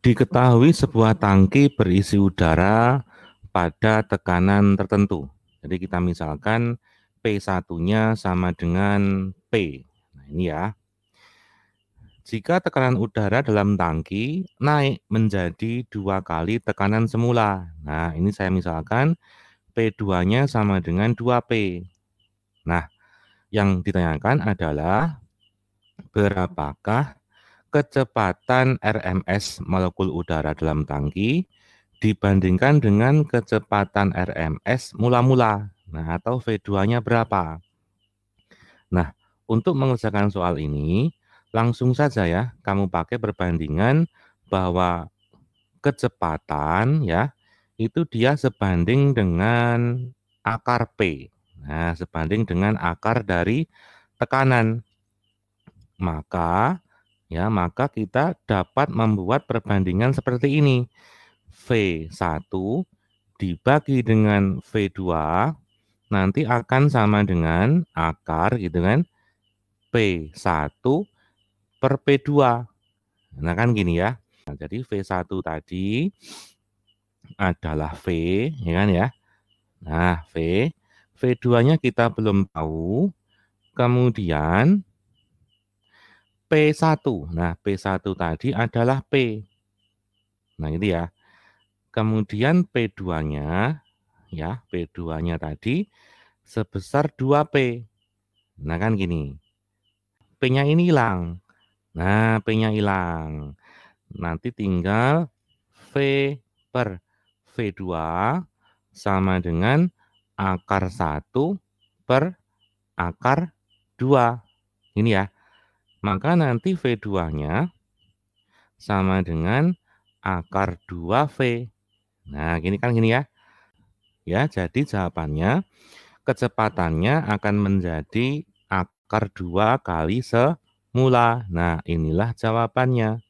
diketahui sebuah tangki berisi udara pada tekanan tertentu. Jadi kita misalkan P1-nya sama dengan P. Nah, ini ya. Jika tekanan udara dalam tangki naik menjadi dua kali tekanan semula. Nah, ini saya misalkan P2-nya sama dengan 2P. Nah, yang ditanyakan adalah berapakah kecepatan RMS molekul udara dalam tangki dibandingkan dengan kecepatan RMS mula-mula. Nah, atau V2-nya berapa? Nah, untuk mengerjakan soal ini, langsung saja ya, kamu pakai perbandingan bahwa kecepatan ya, itu dia sebanding dengan akar P. Nah, sebanding dengan akar dari tekanan. Maka ya maka kita dapat membuat perbandingan seperti ini. V1 dibagi dengan V2 nanti akan sama dengan akar gitu kan P1 per P2. Nah kan gini ya. Nah, jadi V1 tadi adalah V ya kan ya. Nah V V2-nya kita belum tahu. Kemudian P1. Nah, P1 tadi adalah P. Nah, ini ya. Kemudian P2-nya ya, P2-nya tadi sebesar 2P. Nah, kan gini. P-nya ini hilang. Nah, P-nya hilang. Nanti tinggal V per V2 sama dengan akar 1 per akar 2. Ini ya. Maka nanti V2-nya sama dengan akar 2V. Nah, gini kan gini ya. Ya, jadi jawabannya kecepatannya akan menjadi akar 2 kali semula. Nah, inilah jawabannya.